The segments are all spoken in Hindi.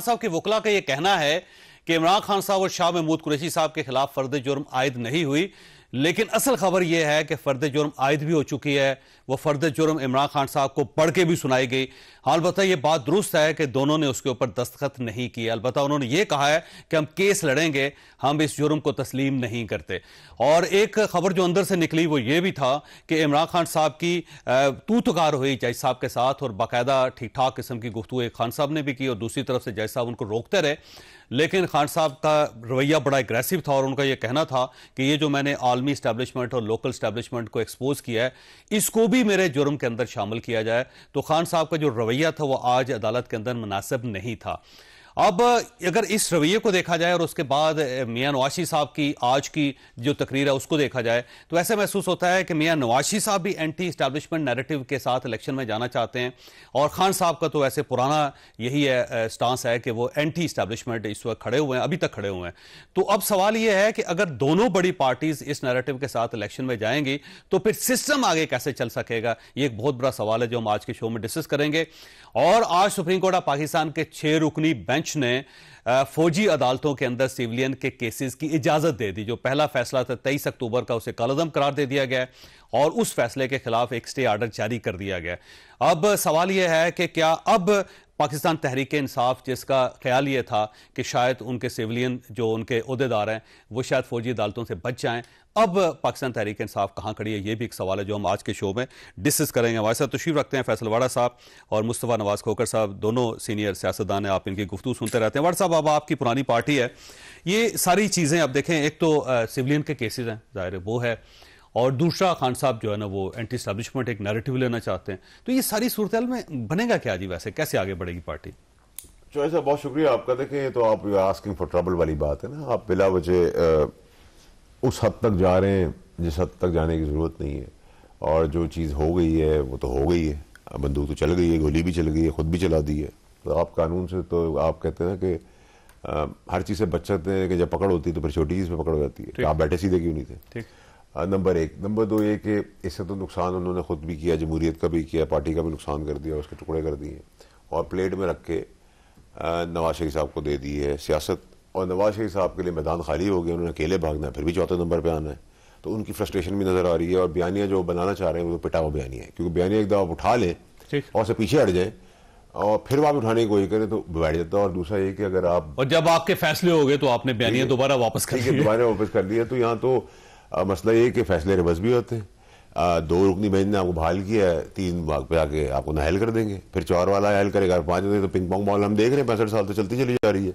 साहब के वकला का यह कहना है कि इमरान खान साहब और शाह महमूद कुरैशी साहब के खिलाफ फर्द जुर्म आयद नहीं हुई लेकिन असल खबर यह है कि फर्द जुर्म आयद भी हो चुकी है वह फर्द जुर्म इमरान खान साहब को पढ़ के भी सुनाई गई हाँ अलबत् यह बात दुरुस्त है कि दोनों ने उसके ऊपर दस्तखत नहीं किए अलबत् उन्होंने ये कहा है कि हम केस लड़ेंगे हम इस जुर्म को तस्लीम नहीं करते और एक खबर जो अंदर से निकली वो ये भी था कि इमरान खान साहब की तूतकार तुकार हुई जज साहब के साथ और बाकायदा ठीक ठाक किस्म की गुफ्तु खान साहब ने भी की और दूसरी तरफ से जज साहब उनको रोकते रहे लेकिन खान साहब का रवैया बड़ा एग्रेसिव था और उनका यह कहना था कि ये जो मैंने आलमी स्टैब्लिशमेंट और लोकल स्टैब्लिशमेंट को एक्सपोज किया है इसको भी मेरे जुर्म के अंदर शामिल किया जाए तो खान साहब का जो रवैया था वो आज अदालत के अंदर मुनासिब नहीं था अब अगर इस रवैये को देखा जाए और उसके बाद मियां नवाशी साहब की आज की जो तकरीर है उसको देखा जाए तो ऐसे महसूस होता है कि मियां नवाशी साहब भी एंटी इस्टेब्लिशमेंट नैरेटिव के साथ इलेक्शन में जाना चाहते हैं और खान साहब का तो ऐसे पुराना यही है स्टांस है कि वो एंटी इस्टेब्लिशमेंट इस वक्त खड़े हुए हैं अभी तक खड़े हुए हैं तो अब सवाल यह है कि अगर दोनों बड़ी पार्टीज इस नैरेटिव के साथ इलेक्शन में जाएंगी तो फिर सिस्टम आगे कैसे चल सकेगा ये एक बहुत बड़ा सवाल है जो हम आज के शो में डिस्कस करेंगे और आज सुप्रीम कोर्ट ऑफ पाकिस्तान के छह रुकनी बेंच बेंच ने फौजी अदालतों के अंदर सिविलियन के केसेस की इजाजत दे दी जो पहला फैसला था तेईस अक्टूबर का उसे कलदम करार दे दिया गया और उस फैसले के खिलाफ एक स्टे आर्डर जारी कर दिया गया अब सवाल यह है कि क्या अब पाकिस्तान तहरीक इंसाफ जिसका ख्याल ये था कि शायद उनके सिविलियन जो उनके अहदेदार हैं वो शायद फौजी अदालतों से बच जाएं अब पाकिस्तान तहरीक इंसाफ कहाँ खड़ी है ये भी एक सवाल है जो हम आज के शो में डिस्कस करेंगे हमारे साथ तशीफ रखते हैं फैसलवाड़ा साहब और मुस्तफ़ा नवाज खोकर साहब दोनों सीनियर सियासतदान हैं आप इनकी गुफ्तु सुनते रहते हैं वाड़ साहब अब आपकी पुरानी पार्टी है ये सारी चीज़ें अब देखें एक तो सिविलियन के केसेज हैं ज़ाहिर वो है और दूसरा खान साहब जो है ना वो एंटी स्टैब्लिशमेंट एक नैरेटिव लेना चाहते हैं तो ये सारी सूरत में बनेगा क्या जी वैसे कैसे आगे बढ़ेगी पार्टी साहब बहुत शुक्रिया आपका देखें तो आप आस्किंग फॉर ट्रबल वाली बात है ना आप बिला वजह उस हद तक जा रहे हैं जिस हद तक जाने की ज़रूरत नहीं है और जो चीज़ हो गई है वो तो हो गई है बंदूक तो चल गई है गोली भी चल गई है खुद भी चला दी है तो आप कानून से तो आप कहते हैं कि आ, हर चीज़ से सकते हैं कि जब पकड़ होती है तो फिर छोटी चीज़ पर पकड़ हो जाती है आप बैठे सीधे क्यों नहीं थे नंबर एक नंबर दो ये कि इससे तो नुकसान उन्होंने खुद भी किया जमहूरीत का भी किया पार्टी का भी नुकसान कर दिया उसके टुकड़े कर दिए और प्लेट में रख के नवाज शरीफ साहब को दे दी है सियासत और नवाज शरीफ साहब के लिए मैदान खाली हो गया उन्होंने अकेले भागना है फिर भी चौथे नंबर पर आना है तो उनकी फ्रस्ट्रेशन भी नजर आ रही है और बयानियाँ जो बनाना चाह रहे हैं वो तो पिटावा बयानिया है क्योंकि बयानिया एक दफा उठा लें और उसे पीछे हट जाए और फिर वापस उठाने की कोशिश करें तो बैठ जाता है और दूसरा ये कि अगर आप और जब आपके फैसले हो गए तो आपने बयानिया दोबारा वापस कर लिया दोबारा वापस कर लिया तो यहाँ तो मसला ये कि फैसले रिवर्स भी होते हैं दो रुकनी बहन ने आपको बहाल किया है तीन भाग पे आके आपको नहल कर देंगे फिर चार वाला हल करेगा पांच तो पिंग पॉन्ग बॉल हम देख रहे हैं पैंसठ साल तो चलती चली जा रही है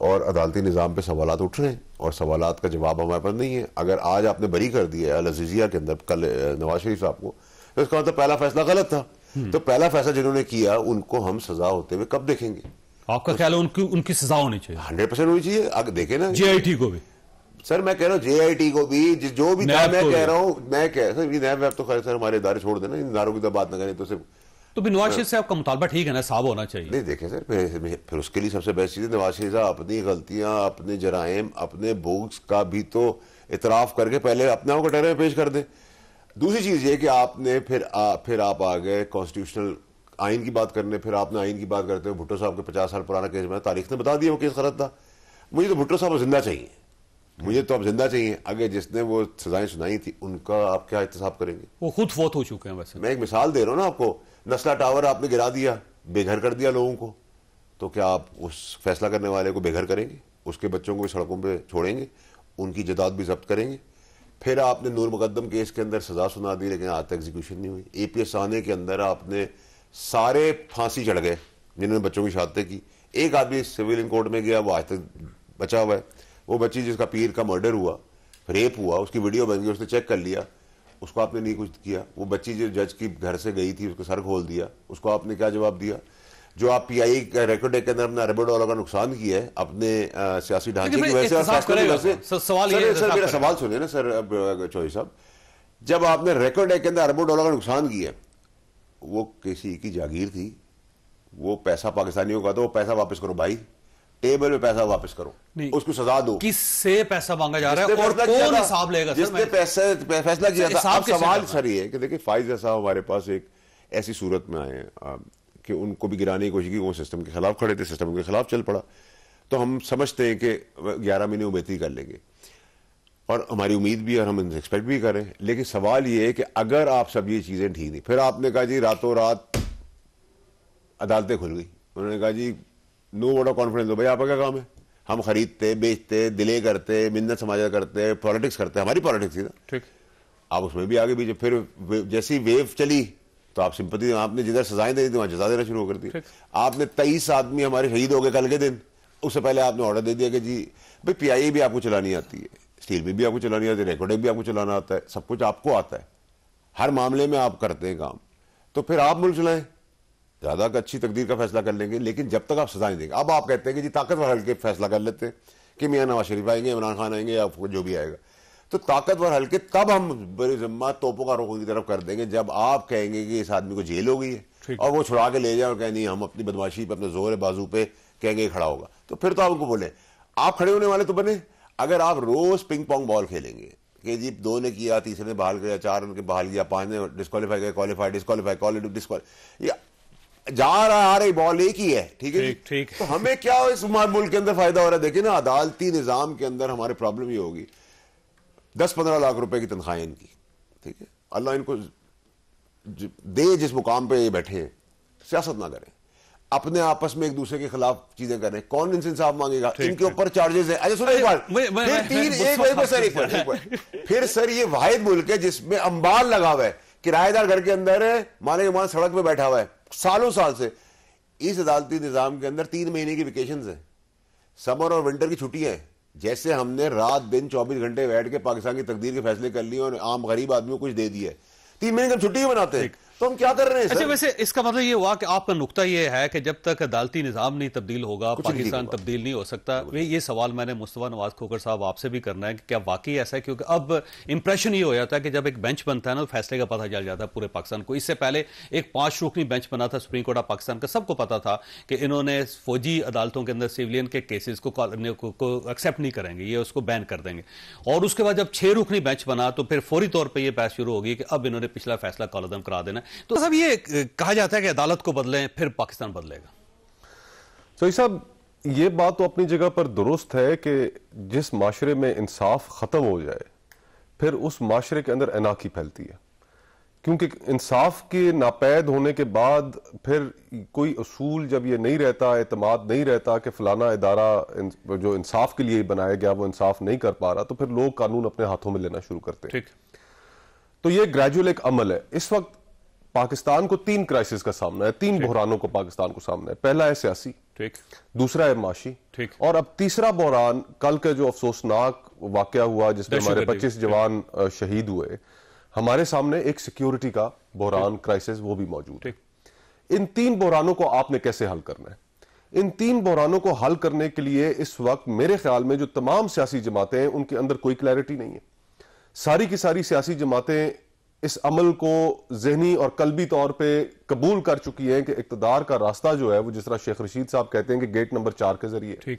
और अदालती निज़ाम पे सवाल उठ रहे हैं और सवाल का जवाब हमारे पास नहीं है अगर आज आपने बरी कर दिया है अजीजिया के अंदर कल नवाज शरीफ साहब को तो इसका मतलब पहला फैसला गलत था हम्म। तो पहला फैसला जिन्होंने किया उनको हम सजा होते हुए कब देखेंगे आपका तो ख्याल है उनकी उनकी सजा होनी चाहिए हंड्रेड परसेंट होनी चाहिए अगर देखे ना टी को भी सर मैं कह रहा हूँ जे आई टी को भी जो भी मैं कह रहा हूँ मैं कह सर नैब वैब तो खैर सर हमारे इदारे छोड़ देना इन इदारों की तो बात ना करें तो सिर्फ तो भी नवाज शरीफ साहब का मुतालबा ठीक है ना साहब होना चाहिए नहीं देखें सर फिर उसके लिए सबसे बेस्ट चीज़ है नवाज शरीफ साहब अपनी गलतियां अपने जराइम अपने बोग्स का भी तो इतराफ़ करके पहले अपने आप को में पेश कर दें दूसरी चीज़ ये कि आपने फिर आ, फिर आप आ गए कॉन्स्टिट्यूशनल आइन की बात करने फिर आपने आइन की बात करते हुए भुट्टो साहब के पचास साल पुराना केस में तारीख ने बता दिया वो केस गलत था मुझे तो भुट्टो साहब जिंदा चाहिए मुझे तो अब जिंदा चाहिए आगे जिसने वो सजाएं सुनाई थी उनका आप क्या इंतजाम करेंगे वो खुद फौत हो चुके हैं वैसे मैं एक मिसाल दे रहा हूँ ना आपको नस्ला टावर आपने गिरा दिया बेघर कर दिया लोगों को तो क्या आप उस फैसला करने वाले को बेघर करेंगे उसके बच्चों को भी सड़कों पर छोड़ेंगे उनकी जदाद भी जब्त करेंगे फिर आपने नूर मुकदम केस के अंदर सजा सुना दी लेकिन आज तक एग्जीक्यूशन नहीं हुई ए पी एस आने के अंदर आपने सारे फांसी चढ़ गए जिन्होंने बच्चों की शहादतें की एक आदमी सिविल कोर्ट में गया वो आज तक बचा हुआ है वो बच्ची जिसका पीर का मर्डर हुआ रेप हुआ उसकी वीडियो बन गई उसने चेक कर लिया उसको आपने नहीं कुछ किया वो बच्ची जो जज की घर से गई थी उसको सर खोल दिया उसको आपने क्या जवाब दिया जो आप का रेकॉर्ड के अंदर अपने अरबों डॉलर का नुकसान किया है अपने सियासी ढांचे की वजह से सवाल सर, सर मेरा सवाल सुनिए ना सर चौधरी साहब जब आपने रेकॉर्ड के अंदर अरबों डॉलर का नुकसान किया वो किसी की जागीर थी वो पैसा पाकिस्तानियों का तो वो पैसा वापस करो भाई टेबल पे पैसा वापस करो उसको सजा दो किससे पैसा मांगा जा रहा है और कौन हिसाब लेगा जिसने पैसे फैसला किया था अब सवाल सर ये कि देखिए फाइज साहब हमारे पास एक ऐसी सूरत में आए कि उनको भी गिराने की कोशिश की वो सिस्टम के खिलाफ खड़े थे सिस्टम के खिलाफ चल पड़ा तो हम समझते हैं कि ग्यारह महीने वो बेहतरी कर लेंगे और हमारी उम्मीद भी और हम इनसे एक्सपेक्ट भी करें लेकिन सवाल ये है कि अगर आप सब ये चीज़ें ठीक नहीं फिर आपने कहा जी रातों रात अदालतें खुल गई उन्होंने कहा जी नो वोट ऑफ कॉन्फिडेंस दो भाई आपका क्या काम है हम खरीदते बेचते दिले करते मिन्नत समाजा करते पॉलिटिक्स करते हमारी पॉलिटिक्स ही ना ठीक आप उसमें भी आगे पीछे फिर जैसी वेव चली तो आप सिंपति आपने जिधर सजाएं दे दी वहां जजा देना शुरू कर दी आपने तेईस आदमी हमारे शहीद हो गए कल के दिन उससे पहले आपने ऑर्डर दे दिया कि जी भाई पीआईए भी आपको चलानी आती है स्टील में भी आपको चलानी आती है रिकॉर्डिंग भी आपको चलाना आता है सब कुछ आपको आता है हर मामले में आप करते हैं काम तो फिर आप मुल्क चलाएं ज़्यादा का अच्छी तकदीर का फैसला कर लेंगे लेकिन जब तक आप सजा नहीं देंगे अब आप कहते हैं कि जी ताकतवर हल्के फैसला कर लेते हैं कि मियाँ नवाज शरीफ आएंगे इमरान खान आएंगे या जो भी आएगा तो ताकतवर हल्के तब हम बड़ी जिम्मा तोपों का रोक की तरफ कर देंगे जब आप कहेंगे कि इस आदमी को जेल हो गई है और वो छुड़ा के ले जाए और कहें नहीं हम अपनी बदमाशी पर अपने जोर बाजू पे कहेंगे खड़ा होगा तो फिर तो आप उनको बोले आप खड़े होने वाले तो बने अगर आप रोज पिंग पोंग बॉल खेलेंगे कि जी दो ने किया तीसरे ने बहाल किया चार ने बहाल किया पांच ने डिस्कालीफाई किया क्वालिफाई डिस्कालीफाई क्वालिफाई डिस्काली ये जा रहा आ रही बॉल एक ही है ठीक है ठीक, ठीक तो हमें क्या इस मुल्क के अंदर फायदा हो रहा है देखिए ना अदालती निजाम के अंदर हमारे प्रॉब्लम ये होगी दस पंद्रह लाख रुपए की तनख्वाह इनकी ठीक है अल्लाह इनको दे जिस मुकाम पे ये बैठे हैं सियासत ना करें अपने आपस में एक दूसरे के खिलाफ चीजें करें कौन इनसे इंसाफ मांगेगा इनके ऊपर चार्जेस है अच्छा सुनो एक बार फिर तीन एक बार सर एक बार फिर सर ये वाहिद मुल्क है जिसमें अंबार लगा हुआ है किराएदार घर के अंदर है माने माना सड़क पे बैठा हुआ है सालों साल से इस अदालती निज़ाम के अंदर तीन महीने की वेकेशन है समर और विंटर की छुट्टियां हैं जैसे हमने रात दिन चौबीस घंटे बैठ के पाकिस्तान की तकदीर के फैसले कर लिए और आम गरीब आदमी को कुछ दे दिया तीन महीने की छुट्टी बनाते हैं तो हम क्या कर रहे हैं अच्छा वैसे इसका मतलब ये हुआ कि आपका नुकता ये है कि जब तक अदालती निज़ाम नहीं तब्दील होगा पाकिस्तान तब्दील नहीं हो सकता ये सवाल मैंने मुस्तफ़ा नवाज खोकर साहब आपसे भी करना है कि क्या वाकई ऐसा है क्योंकि अब इंप्रेशन ये हो जाता है कि जब एक बेंच बनता है ना तो फैसले का पता चल जाता है पूरे पाकिस्तान को इससे पहले एक पांच रुकनी बेंच बना था सुप्रीम कोर्ट ऑफ पाकिस्तान का सबको पता था कि इन्होंने फौजी अदालतों के अंदर सिविलियन के केसेस को एक्सेप्ट नहीं करेंगे ये उसको बैन कर देंगे और उसके बाद जब छह रुकनी बेंच बना तो फिर फौरी तौर पर यह बहस शुरू होगी कि अब इन्होंने पिछला फैसला कॉलदम करा देना तो सब ये कहा जाता है कि अदालत को बदले फिर पाकिस्तान बदलेगा सही साहब ये बात तो अपनी जगह पर दुरुस्त है कि जिस माशरे में इंसाफ ख़त्म हो जाए फिर उस माशरे के अंदर अनाकी फैलती है क्योंकि इंसाफ के नापैद होने के बाद फिर कोई असूल जब ये नहीं रहता एतमाद नहीं रहता कि फ़लाना इदारा जो इंसाफ के लिए बनाया गया वो इंसाफ नहीं कर पा रहा तो फिर लोग कानून अपने हाथों में लेना शुरू करते हैं ठीक तो ये ग्रेजुअल एक अमल है इस वक्त पाकिस्तान को तीन क्राइसिस का सामना है तीन बहरानों को पाकिस्तान को सामना है पहला है सियासी ठीक दूसरा है माशी ठीक और अब तीसरा बहरान कल का जो अफसोसनाक वाक्य हुआ जिसमें हमारे पच्चीस जवान शहीद हुए हमारे सामने एक सिक्योरिटी का बहरान क्राइसिस वो भी मौजूद है इन तीन बहरानों को आपने कैसे हल करना है इन तीन बहरानों को हल करने के लिए इस वक्त मेरे ख्याल में जो तमाम सियासी जमातें हैं उनके अंदर कोई क्लैरिटी नहीं है सारी की सारी सियासी जमातें इस अमल को जहनी और कलबी तौर पर कबूल कर चुकी है कि इकतदार का रास्ता जो है वो जिस तरह शेख रशीद साहब कहते हैं कि गेट नंबर चार के जरिए